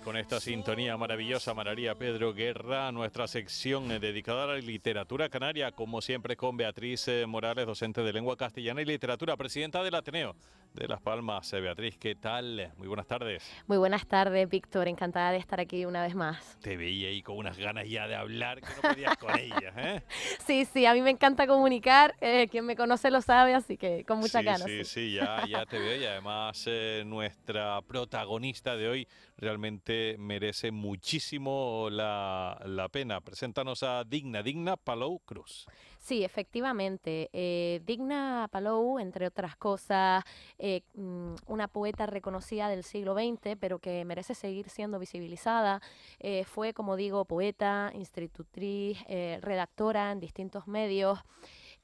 con esta sintonía maravillosa, María Pedro Guerra, nuestra sección eh, dedicada a la literatura canaria, como siempre con Beatriz eh, Morales, docente de lengua castellana y literatura, presidenta del Ateneo de Las Palmas. Eh, Beatriz, ¿qué tal? Muy buenas tardes. Muy buenas tardes, Víctor. Encantada de estar aquí una vez más. Te veía ahí con unas ganas ya de hablar que no podías con ella, ¿eh? Sí, sí, a mí me encanta comunicar. Eh, quien me conoce lo sabe, así que con mucha ganas. Sí, sí, ya, ya te veo. Y además, eh, nuestra protagonista de hoy realmente merece muchísimo la, la pena. Preséntanos a Digna Digna Palou Cruz. Sí, efectivamente. Eh, digna Palou, entre otras cosas, eh, mm, una poeta reconocida del siglo XX, pero que merece seguir siendo visibilizada, eh, fue, como digo, poeta, institutriz, redactora en distintos medios.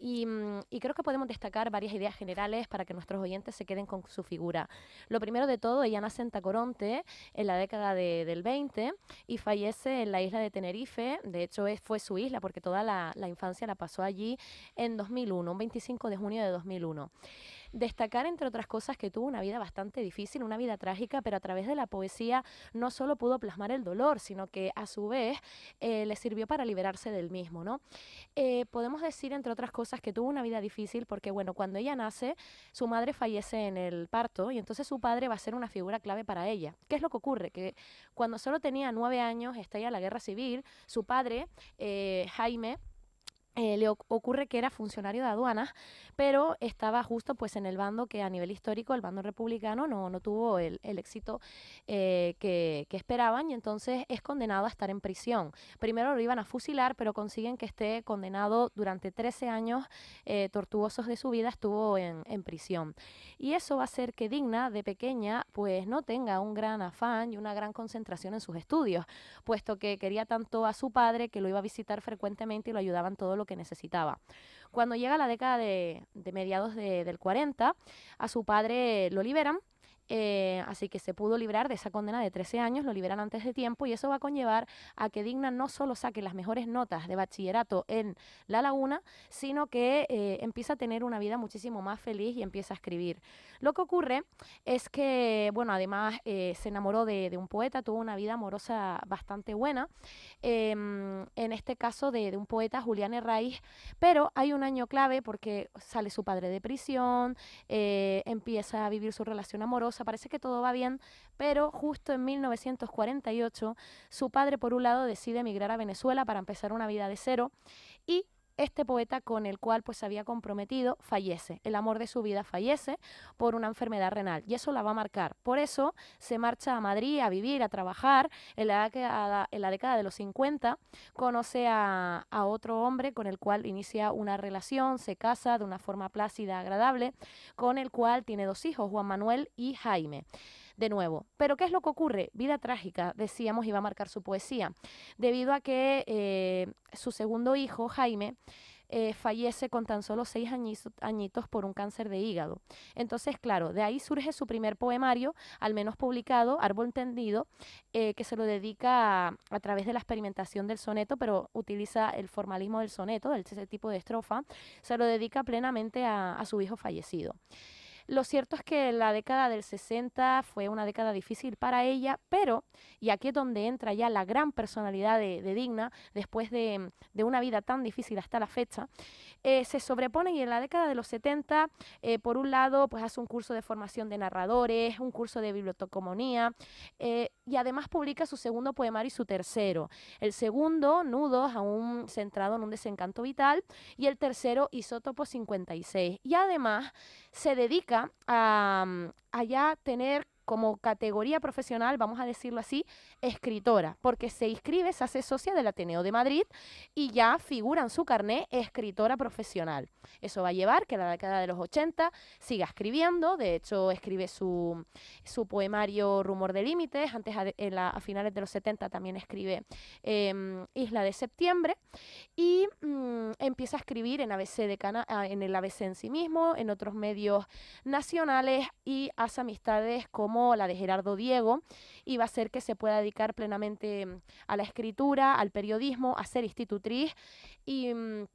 Mm, y, creo que podemos destacar varias ideas generales para que nuestros oyentes se queden con su figura. Lo primero de todo, ella nace en Tacoronte en la década del 20 y fallece en la isla de Tenerife. De hecho, es, fue su isla porque toda la, la infancia la pasó allí en 2001, un 25 de junio de 2001 destacar entre otras cosas que tuvo una vida bastante difícil, una vida trágica, pero a través de la poesía no solo pudo plasmar el dolor, sino que a su vez eh, le sirvió para liberarse del mismo, ¿no? Eh, podemos decir entre otras cosas que tuvo una vida difícil porque, bueno, cuando ella nace, su madre fallece en el parto y entonces su padre va a ser una figura clave para ella. ¿Qué es lo que ocurre? Que cuando solo tenía nueve años, está ya la guerra civil, su padre, eh, Jaime, eh, le ocurre que era funcionario de aduanas, pero estaba justo pues en el bando que a nivel histórico, el bando republicano, no, no tuvo el, éxito eh, que, esperaban y entonces es condenado a estar en prisión. Primero lo iban a fusilar, pero consiguen que esté condenado durante 13 años eh, tortuosos de su vida, estuvo en, prisión. Y eso va a hacer que Digna, de pequeña, pues no tenga un gran afán y una gran concentración en sus estudios, puesto que quería tanto a su padre que lo iba a visitar frecuentemente y lo ayudaban todo lo que que necesitaba. Cuando llega la década de, mediados de, del 40, a su padre lo liberan eh, así que se pudo librar de esa condena de 13 años, lo liberan antes de tiempo y eso va a conllevar a que Digna no solo saque las mejores notas de bachillerato en La Laguna, sino que eh, empieza a tener una vida muchísimo más feliz y empieza a escribir. Lo que ocurre es que, bueno, además eh, se enamoró de, un poeta, tuvo una vida amorosa bastante buena, em, en este caso de, un poeta, Julián Herraiz, pero hay un año clave porque sale su padre de prisión, empieza a vivir su relación amorosa, sea, parece que todo va bien, pero justo en 1948 su padre por un lado decide emigrar a Venezuela para empezar una vida de cero y este poeta con el cual pues se había comprometido fallece, el amor de su vida fallece por una enfermedad renal y eso la va a marcar. Por eso se marcha a Madrid a vivir, a trabajar. En la década, en la década de los 50 conoce a, a otro hombre con el cual inicia una relación, se casa de una forma plácida, agradable, con el cual tiene dos hijos, Juan Manuel y Jaime de nuevo. Pero ¿qué es lo que ocurre? Vida trágica, decíamos, iba a marcar su poesía, debido a que eh, su segundo hijo, Jaime, eh, fallece con tan solo seis añitos por un cáncer de hígado. Entonces, claro, de ahí surge su primer poemario, al menos publicado, Árbol Tendido, eh, que se lo dedica a, través de la experimentación del soneto, pero utiliza el formalismo del soneto, ese tipo de estrofa, se lo dedica plenamente a su hijo fallecido. Lo cierto es que la década del 60 fue una década difícil para ella, pero, y aquí es donde entra ya la gran personalidad de, Digna, después de, una vida tan difícil hasta la fecha, eh, se sobrepone y en la década de los 70, eh, por un lado, pues hace un curso de formación de narradores, un curso de bibliotecomonía, eh, y además publica su segundo poemario y su tercero. El segundo, Nudos, aún centrado en un desencanto vital, y el tercero, Isótopo 56. Y además se dedica a, mm, tener como categoría profesional, vamos a decirlo así, escritora, porque se inscribe, se hace socia del Ateneo de Madrid y ya figura en su carné escritora profesional. Eso va a llevar que en la década de los 80 siga escribiendo, de hecho escribe su, su poemario Rumor de Límites, antes a, en finales de los 70 también escribe em, Isla de Septiembre y mm, empieza a escribir en, ABC de ah, en el ABC en sí mismo, en otros medios nacionales y hace amistades como la de Gerardo Diego, y va a ser que se pueda dedicar plenamente mm, a la escritura, al periodismo, a ser institutriz y mm,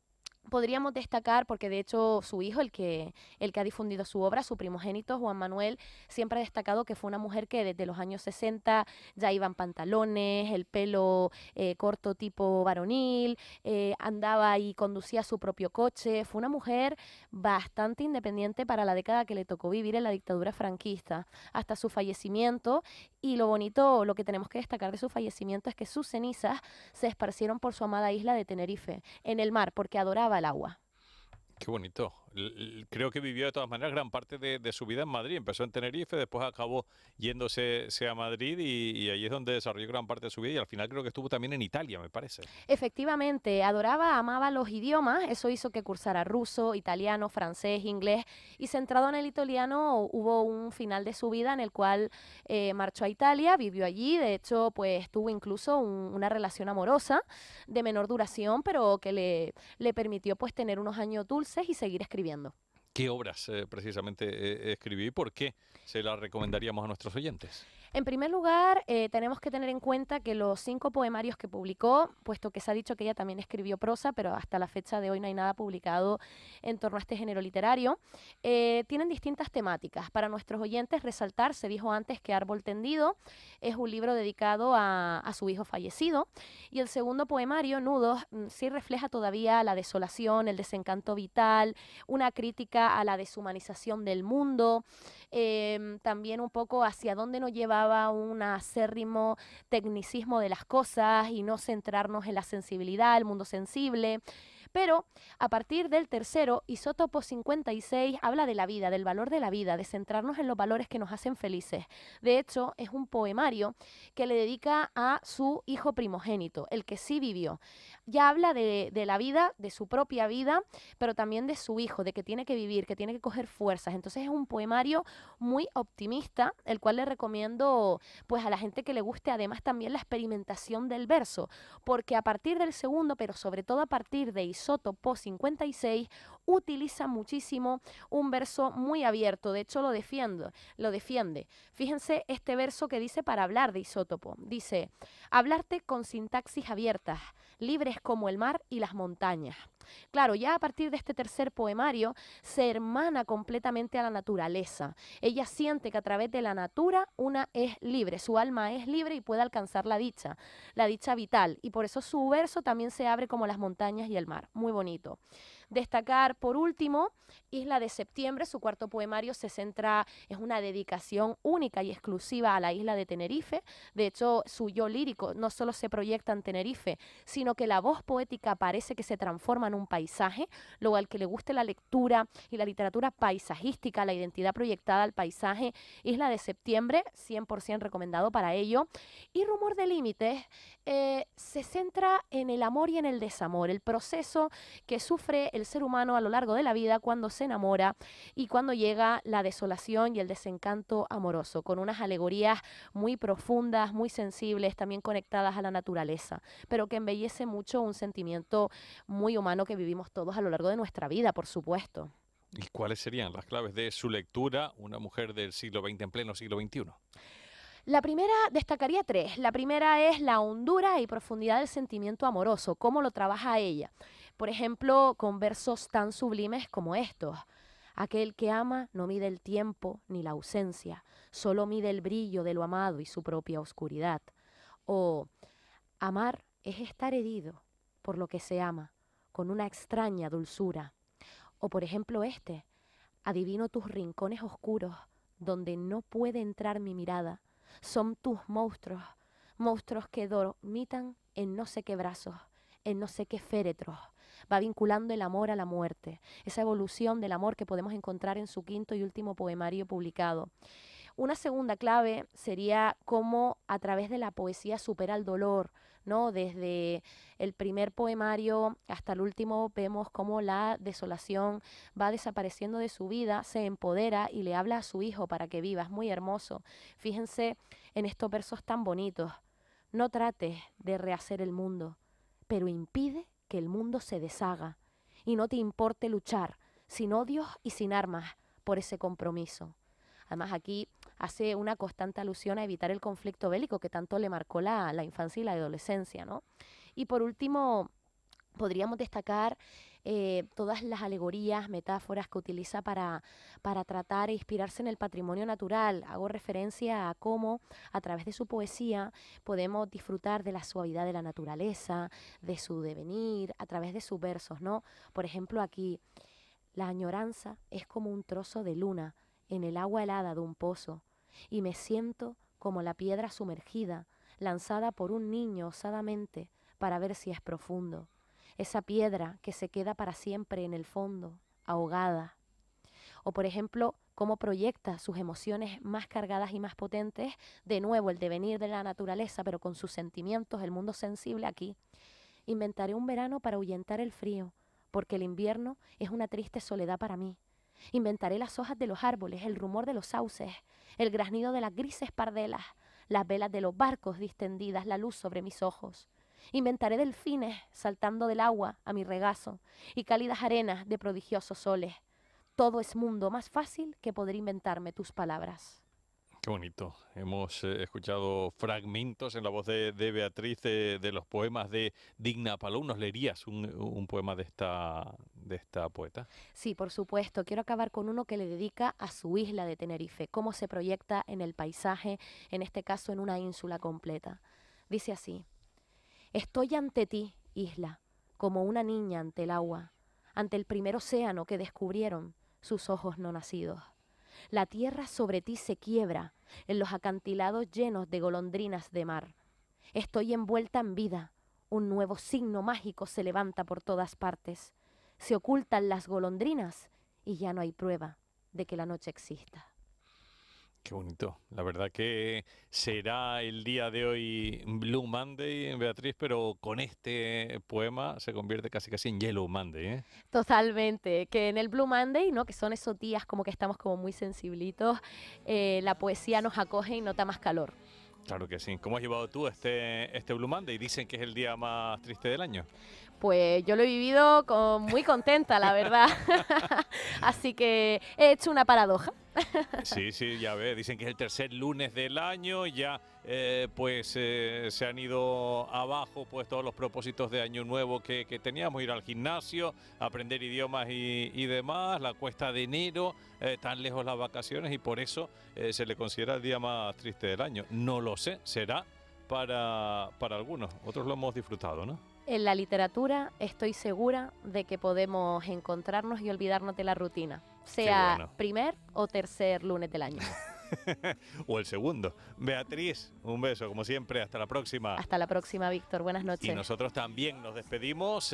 podríamos destacar, porque de hecho su hijo, el que, el que ha difundido su obra, su primogénito, Juan Manuel, siempre ha destacado que fue una mujer que desde los años 60 ya iban pantalones, el pelo eh, corto tipo varonil, eh, andaba y conducía su propio coche. Fue una mujer bastante independiente para la década que le tocó vivir en la dictadura franquista, hasta su fallecimiento. Y lo bonito, lo que tenemos que destacar de su fallecimiento es que sus cenizas se esparcieron por su amada isla de Tenerife, en el mar, porque adoraba al agua. Qué bonito. Creo que vivió de todas maneras gran parte de, su vida en Madrid. Empezó en Tenerife, después acabó yéndose a Madrid y, allí ahí es donde desarrolló gran parte de su vida y al final creo que estuvo también en Italia, me parece. Efectivamente, adoraba, amaba los idiomas. Eso hizo que cursara ruso, italiano, francés, inglés y centrado en el italiano hubo un final de su vida en el cual eh, marchó a Italia, vivió allí. De hecho, pues tuvo incluso una relación amorosa de menor duración, pero que le, le permitió pues tener unos años dulces y seguir escribiendo. ¿Qué obras eh, precisamente eh, escribí y por qué se las recomendaríamos a nuestros oyentes? En primer lugar, eh, tenemos que tener en cuenta que los cinco poemarios que publicó, puesto que se ha dicho que ella también escribió prosa, pero hasta la fecha de hoy no hay nada publicado en torno a este género literario, eh, tienen distintas temáticas. Para nuestros oyentes, resaltar, se dijo antes que Árbol Tendido es un libro dedicado a, su hijo fallecido, y el segundo poemario, Nudos, mm, sí refleja todavía la desolación, el desencanto vital, una crítica a la deshumanización del mundo, em, también un poco hacia dónde nos lleva un acérrimo tecnicismo de las cosas y no centrarnos en la sensibilidad, el mundo sensible. Pero a partir del tercero, Isótopo 56 habla de la vida, del valor de la vida, de centrarnos en los valores que nos hacen felices. De hecho, es un poemario que le dedica a su hijo primogénito, el que sí vivió, ya habla de, la vida, de su propia vida, pero también de su hijo, de que tiene que vivir, que tiene que coger fuerzas. Entonces es un poemario muy optimista, el cual le recomiendo pues a la gente que le guste además también la experimentación del verso, porque a partir del segundo, pero sobre todo a partir de Isótopo 56, utiliza muchísimo un verso muy abierto, de hecho lo defiendo, lo defiende. Fíjense este verso que dice para hablar de isótopo. Dice, hablarte con sintaxis abiertas, libres como el mar y las montañas. Claro, ya a partir de este tercer poemario se hermana completamente a la naturaleza. Ella siente que a través de la natura una es libre, su alma es libre y puede alcanzar la dicha, la dicha vital. Y por eso su verso también se abre como las montañas y el mar. Muy bonito. Destacar por último Isla de Septiembre, su cuarto poemario se centra, es una dedicación única y exclusiva a la isla de Tenerife. De hecho, su yo lírico no solo se proyecta en Tenerife, sino que la voz poética parece que se transforma en un paisaje, luego al que le guste la lectura y la literatura paisajística, la identidad proyectada al paisaje, Isla de Septiembre, 100% recomendado para ello. Y Rumor de Límites eh, se centra en el amor y en el desamor, el proceso que sufre el ser humano a lo largo de la vida cuando se enamora y cuando llega la desolación y el desencanto amoroso, con unas alegorías muy profundas, muy sensibles, también conectadas a la naturaleza, pero que embellece mucho un sentimiento muy humano que vivimos todos a lo largo de nuestra vida, por supuesto. ¿Y cuáles serían las claves de su lectura, una mujer del siglo XX en pleno siglo XXI? La primera, destacaría tres. La primera es la hondura y profundidad del sentimiento amoroso, cómo lo trabaja ella. Por ejemplo, con versos tan sublimes como estos. Aquel que ama no mide el tiempo ni la ausencia, solo mide el brillo de lo amado y su propia oscuridad. O amar es estar herido por lo que se ama, con una extraña dulzura. O por ejemplo este, adivino tus rincones oscuros, donde no puede entrar mi mirada, son tus monstruos, monstruos que dormitan en no sé qué brazos, en no sé qué féretros, va vinculando el amor a la muerte, esa evolución del amor que podemos encontrar en su quinto y último poemario publicado. Una segunda clave sería cómo a través de la poesía supera el dolor, ¿no? Desde el primer poemario hasta el último vemos cómo la desolación va desapareciendo de su vida, se empodera y le habla a su hijo para que viva, es muy hermoso. Fíjense en estos versos tan bonitos. No trates de rehacer el mundo, pero impide que el mundo se deshaga y no te importe luchar sin odios y sin armas por ese compromiso. Además, aquí hace una constante alusión a evitar el conflicto bélico que tanto le marcó la, la infancia y la adolescencia, ¿no? Y por último, podríamos destacar eh, todas las alegorías, metáforas que utiliza para, para tratar e inspirarse en el patrimonio natural. Hago referencia a cómo a través de su poesía podemos disfrutar de la suavidad de la naturaleza, de su devenir, a través de sus versos, ¿no? Por ejemplo, aquí, la añoranza es como un trozo de luna en el agua helada de un pozo, y me siento como la piedra sumergida, lanzada por un niño osadamente para ver si es profundo esa piedra que se queda para siempre en el fondo, ahogada. O por ejemplo, cómo proyecta sus emociones más cargadas y más potentes, de nuevo el devenir de la naturaleza, pero con sus sentimientos, el mundo sensible aquí. Inventaré un verano para ahuyentar el frío, porque el invierno es una triste soledad para mí. Inventaré las hojas de los árboles, el rumor de los sauces, el graznido de las grises pardelas, las velas de los barcos distendidas, la luz sobre mis ojos. Inventaré delfines saltando del agua a mi regazo y cálidas arenas de prodigiosos soles. Todo es mundo más fácil que poder inventarme tus palabras. Qué bonito. Hemos eh, escuchado fragmentos en la voz de, Beatriz eh, de los poemas de Digna Palou. ¿Nos leerías un, poema de esta, de esta poeta? Sí, por supuesto. Quiero acabar con uno que le dedica a su isla de Tenerife, cómo se proyecta en el paisaje, en este caso en una ínsula completa. Dice así. Estoy ante ti, isla, como una niña ante el agua, ante el primer océano que descubrieron sus ojos no nacidos. La tierra sobre ti se quiebra en los acantilados llenos de golondrinas de mar. Estoy envuelta en vida. Un nuevo signo mágico se levanta por todas partes. Se ocultan las golondrinas y ya no hay prueba de que la noche exista. Qué bonito. La verdad que será el día de hoy Blue Monday, Beatriz, pero con este poema se convierte casi casi en Yellow Monday. ¿eh? Totalmente. Que en el Blue Monday, ¿no? que son esos días como que estamos como muy sensibilitos, eh, la poesía nos acoge y nota más calor. Claro que sí. ¿Cómo has llevado tú este, este Blue Monday? Dicen que es el día más triste del año. Pues yo lo he vivido muy contenta, la verdad. Así que he hecho una paradoja. Sí, sí, ya ve, dicen que es el tercer lunes del año, ya eh, pues eh, se han ido abajo pues todos los propósitos de año nuevo que, teníamos, ir al gimnasio, aprender idiomas y, demás, la cuesta de enero, eh, tan lejos las vacaciones y por eso se le considera el día más triste del año. No lo sé, será para, para algunos, otros lo hemos disfrutado, ¿no? En la literatura estoy segura de que podemos encontrarnos y olvidarnos de la rutina sea primer o tercer lunes del año. o el segundo. Beatriz, un beso, como siempre, hasta la próxima. Hasta la próxima, Víctor, buenas noches. Y nosotros también nos despedimos. Eh,